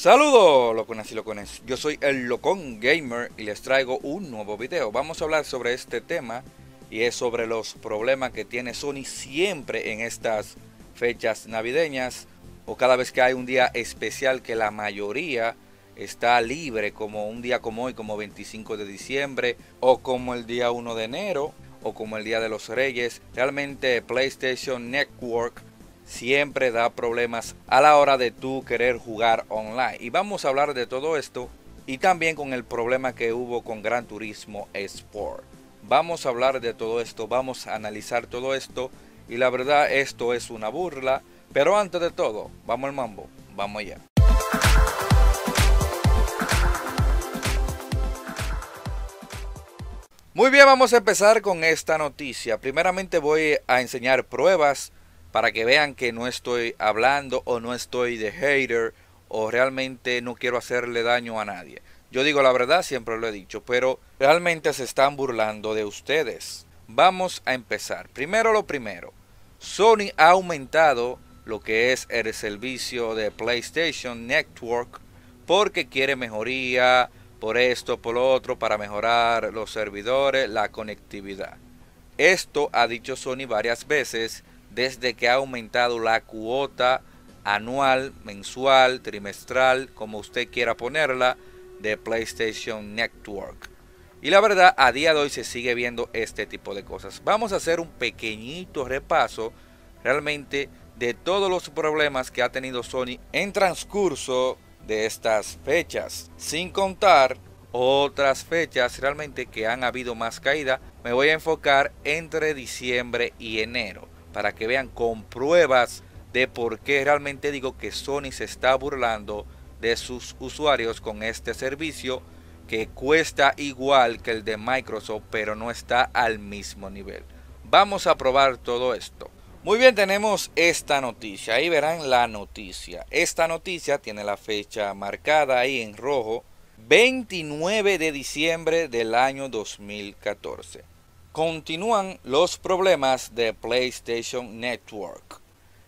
Saludos locones y locones, yo soy el Locón Gamer y les traigo un nuevo video. Vamos a hablar sobre este tema y es sobre los problemas que tiene Sony siempre en estas fechas navideñas o cada vez que hay un día especial que la mayoría está libre como un día como hoy, como 25 de diciembre o como el día 1 de enero o como el día de los reyes. Realmente PlayStation Network siempre da problemas a la hora de tú querer jugar online. Y vamos a hablar de todo esto y también con el problema que hubo con Gran Turismo Sport. Vamos a hablar de todo esto, vamos a analizar todo esto y la verdad esto es una burla, pero antes de todo, vamos al mambo, vamos allá. Muy bien, vamos a empezar con esta noticia. Primeramente voy a enseñar pruebas para que vean que no estoy hablando o no estoy de hater o realmente no quiero hacerle daño a nadie. Yo digo la verdad, siempre lo he dicho, pero realmente se están burlando de ustedes. Vamos a empezar. Primero lo primero. Sony ha aumentado lo que es el servicio de PlayStation Network porque quiere mejoría por esto, por lo otro, para mejorar los servidores, la conectividad. Esto ha dicho Sony varias veces desde que ha aumentado la cuota anual, mensual, trimestral, como usted quiera ponerla, de PlayStation Network. Y la verdad, a día de hoy se sigue viendo este tipo de cosas. Vamos a hacer un pequeñito repaso realmente de todos los problemas que ha tenido Sony en transcurso de estas fechas. Sin contar otras fechas realmente que han habido más caída. Me voy a enfocar entre diciembre y enero para que vean con pruebas de por qué realmente digo que Sony se está burlando de sus usuarios con este servicio que cuesta igual que el de Microsoft pero no está al mismo nivel. Vamos a probar todo esto. Muy bien, tenemos esta noticia. Ahí verán la noticia. Esta noticia tiene la fecha marcada ahí en rojo, 29 de diciembre del año 2014. Continúan los problemas de PlayStation Network.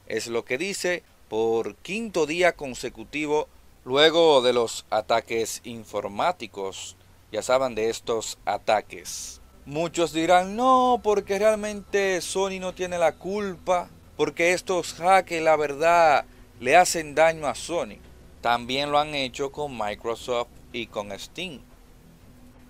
Es lo que dice por quinto día consecutivo luego de los ataques informáticos. Ya saben de estos ataques. Muchos dirán, no, porque realmente Sony no tiene la culpa, porque estos hackers, la verdad, le hacen daño a Sony. También lo han hecho con Microsoft y con Steam.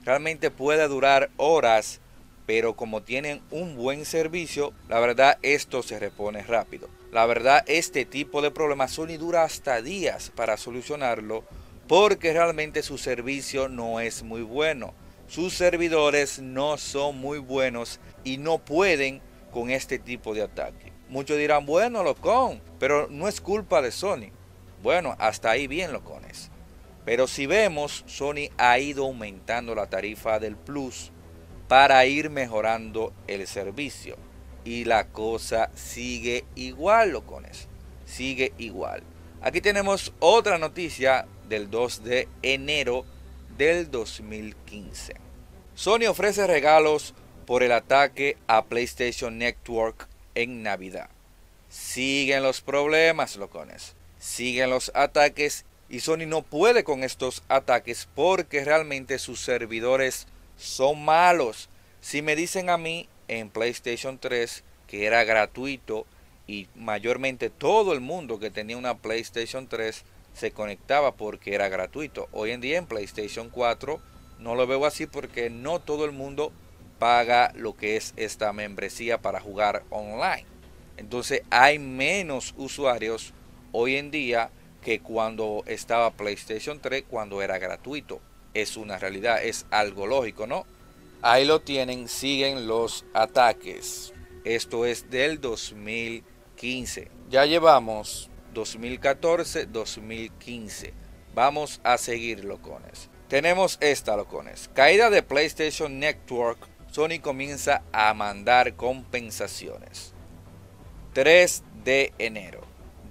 Realmente puede durar horas pero como tienen un buen servicio, la verdad esto se repone rápido. La verdad este tipo de problemas Sony dura hasta días para solucionarlo porque realmente su servicio no es muy bueno. Sus servidores no son muy buenos y no pueden con este tipo de ataque. Muchos dirán, bueno, Locón, pero no es culpa de Sony. Bueno, hasta ahí bien, Locones. Pero si vemos, Sony ha ido aumentando la tarifa del Plus para ir mejorando el servicio. Y la cosa sigue igual, locones. Sigue igual. Aquí tenemos otra noticia del 2 de enero del 2015. Sony ofrece regalos por el ataque a PlayStation Network en Navidad. Siguen los problemas, locones. Siguen los ataques y Sony no puede con estos ataques porque realmente sus servidores son malos. Si me dicen a mí en PlayStation 3 que era gratuito y mayormente todo el mundo que tenía una PlayStation 3 se conectaba porque era gratuito. Hoy en día en PlayStation 4 no lo veo así porque no todo el mundo paga lo que es esta membresía para jugar online. Entonces hay menos usuarios hoy en día que cuando estaba PlayStation 3 cuando era gratuito es una realidad, es algo lógico, ¿no? Ahí lo tienen, siguen los ataques. Esto es del 2015. Ya llevamos 2014, 2015. Vamos a seguir, locones. Tenemos esta, locones. Caída de PlayStation Network. Sony comienza a mandar compensaciones. 3 de enero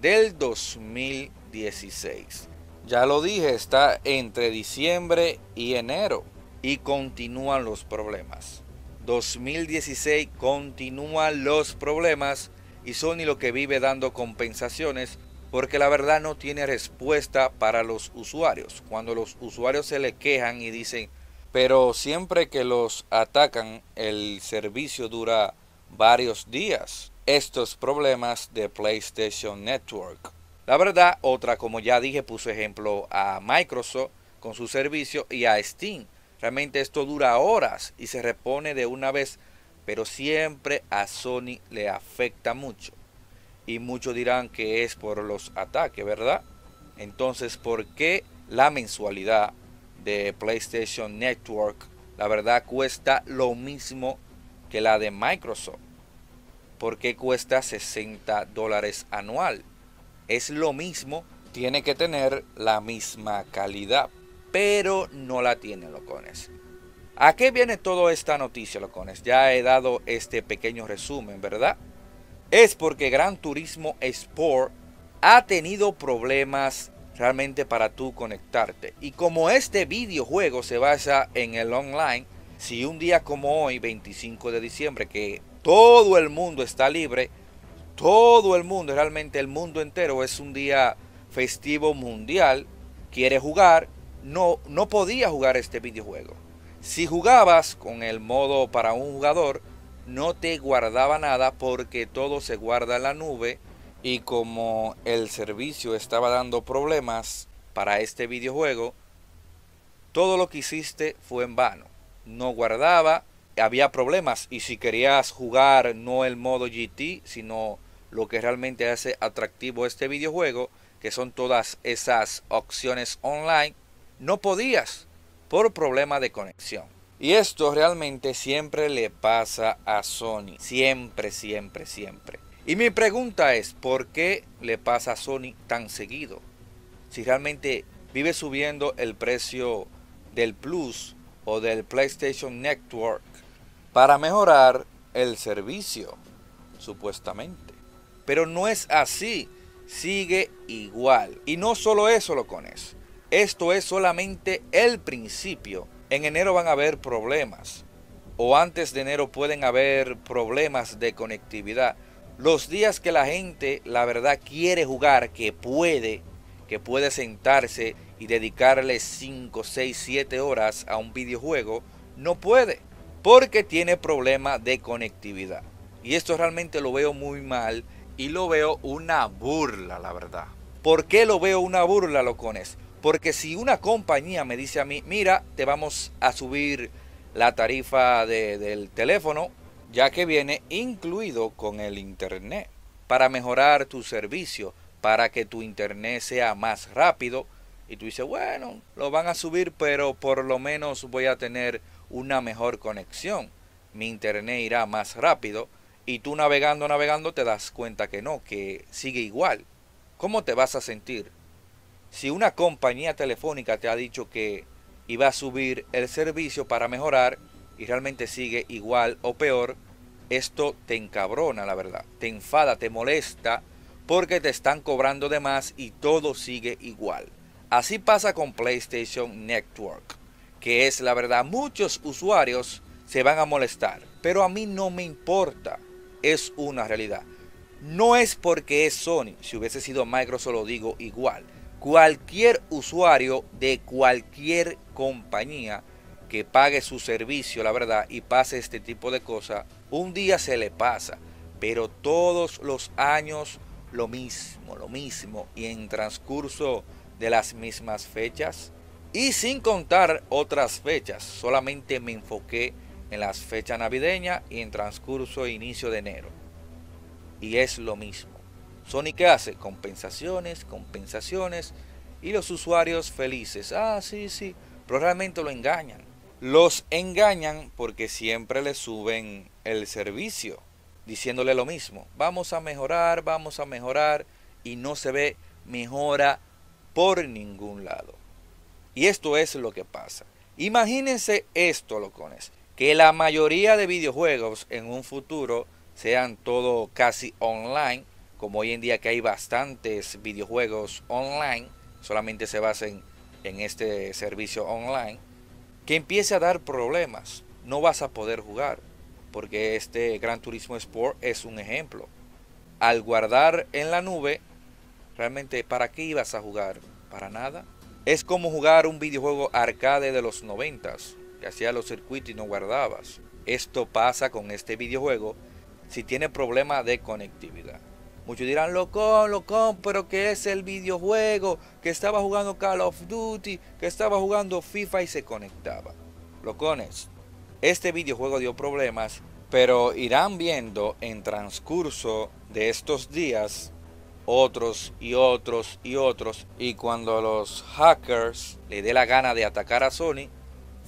del 2016. Ya lo dije, está entre diciembre y enero y continúan los problemas. 2016 continúan los problemas y Sony lo que vive dando compensaciones porque la verdad no tiene respuesta para los usuarios. Cuando los usuarios se le quejan y dicen, pero siempre que los atacan el servicio dura varios días. Estos problemas de PlayStation Network. La verdad, otra, como ya dije, puso ejemplo a Microsoft con su servicio y a Steam. Realmente esto dura horas y se repone de una vez, pero siempre a Sony le afecta mucho. Y muchos dirán que es por los ataques, ¿verdad? Entonces, ¿por qué la mensualidad de PlayStation Network, la verdad, cuesta lo mismo que la de Microsoft? ¿Por qué cuesta 60 dólares anual? es lo mismo, tiene que tener la misma calidad, pero no la tiene Locones. ¿A qué viene toda esta noticia, Locones? Ya he dado este pequeño resumen, ¿verdad? Es porque Gran Turismo Sport ha tenido problemas realmente para tú conectarte. Y como este videojuego se basa en el online, si un día como hoy, 25 de diciembre, que todo el mundo está libre, todo el mundo, realmente el mundo entero, es un día festivo mundial, quiere jugar, no, no podía jugar este videojuego. Si jugabas con el modo para un jugador, no te guardaba nada porque todo se guarda en la nube y como el servicio estaba dando problemas para este videojuego, todo lo que hiciste fue en vano. No guardaba, había problemas y si querías jugar no el modo GT, sino lo que realmente hace atractivo este videojuego, que son todas esas opciones online, no podías por problema de conexión. Y esto realmente siempre le pasa a Sony, siempre, siempre, siempre. Y mi pregunta es, ¿por qué le pasa a Sony tan seguido? Si realmente vive subiendo el precio del Plus o del PlayStation Network para mejorar el servicio, supuestamente. Pero no es así, sigue igual. Y no solo eso, lo locones. Esto es solamente el principio. En enero van a haber problemas. O antes de enero pueden haber problemas de conectividad. Los días que la gente, la verdad, quiere jugar, que puede, que puede sentarse y dedicarle 5, 6, 7 horas a un videojuego, no puede, porque tiene problemas de conectividad. Y esto realmente lo veo muy mal y lo veo una burla, la verdad. ¿Por qué lo veo una burla, locones? Porque si una compañía me dice a mí, mira, te vamos a subir la tarifa del teléfono, ya que viene incluido con el Internet, para mejorar tu servicio, para que tu Internet sea más rápido, y tú dices, bueno, lo van a subir, pero por lo menos voy a tener una mejor conexión, mi Internet irá más rápido, y tú navegando, navegando, te das cuenta que no, que sigue igual. ¿Cómo te vas a sentir? Si una compañía telefónica te ha dicho que iba a subir el servicio para mejorar y realmente sigue igual o peor, esto te encabrona, la verdad. Te enfada, te molesta porque te están cobrando de más y todo sigue igual. Así pasa con PlayStation Network, que es la verdad, muchos usuarios se van a molestar, pero a mí no me importa es una realidad. No es porque es Sony, si hubiese sido Microsoft lo digo igual. Cualquier usuario de cualquier compañía que pague su servicio, la verdad, y pase este tipo de cosas, un día se le pasa. Pero todos los años lo mismo, lo mismo. Y en transcurso de las mismas fechas. Y sin contar otras fechas, solamente me enfoqué en las fechas navideñas y en transcurso e inicio de enero. Y es lo mismo. Sony ¿qué hace compensaciones, compensaciones y los usuarios felices. Ah, sí, sí, pero realmente lo engañan. Los engañan porque siempre le suben el servicio, diciéndole lo mismo. Vamos a mejorar, vamos a mejorar y no se ve mejora por ningún lado. Y esto es lo que pasa. Imagínense esto, locones que la mayoría de videojuegos en un futuro sean todo casi online, como hoy en día que hay bastantes videojuegos online, solamente se basen en este servicio online, que empiece a dar problemas. No vas a poder jugar, porque este Gran Turismo Sport es un ejemplo. Al guardar en la nube, realmente ¿para qué ibas a jugar? Para nada. Es como jugar un videojuego arcade de los noventas hacía los circuitos y no guardabas. Esto pasa con este videojuego si tiene problemas de conectividad. Muchos dirán, loco, loco, pero que es el videojuego, que estaba jugando Call of Duty, que estaba jugando FIFA y se conectaba. Locones, este videojuego dio problemas, pero irán viendo en transcurso de estos días otros y otros y otros. Y cuando los hackers le dé la gana de atacar a Sony,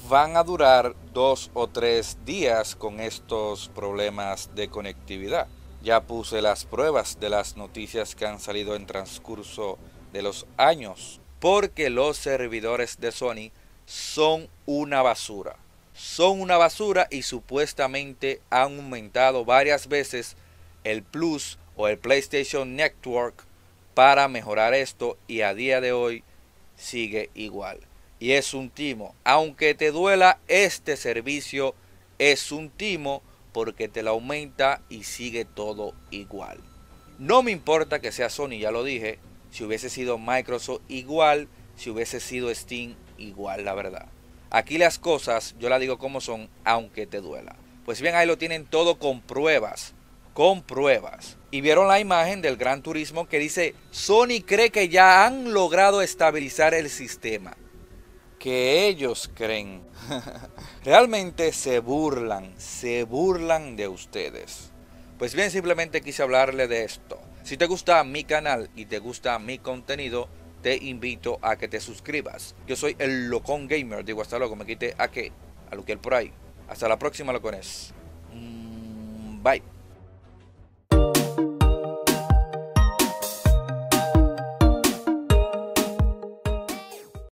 van a durar dos o tres días con estos problemas de conectividad. Ya puse las pruebas de las noticias que han salido en transcurso de los años, porque los servidores de Sony son una basura. Son una basura y supuestamente han aumentado varias veces el Plus o el PlayStation Network para mejorar esto y a día de hoy sigue igual y es un timo. Aunque te duela, este servicio es un timo porque te lo aumenta y sigue todo igual. No me importa que sea Sony, ya lo dije. Si hubiese sido Microsoft igual, si hubiese sido Steam igual, la verdad. Aquí las cosas, yo la digo como son, aunque te duela. Pues bien, ahí lo tienen todo con pruebas. Con pruebas. Y vieron la imagen del Gran Turismo que dice, Sony cree que ya han logrado estabilizar el sistema que ellos creen. Realmente se burlan, se burlan de ustedes. Pues bien, simplemente quise hablarle de esto. Si te gusta mi canal y te gusta mi contenido, te invito a que te suscribas. Yo soy el Locón Gamer. Digo hasta luego, me quite a que, a lo que él por ahí. Hasta la próxima, Locones. Mm, bye.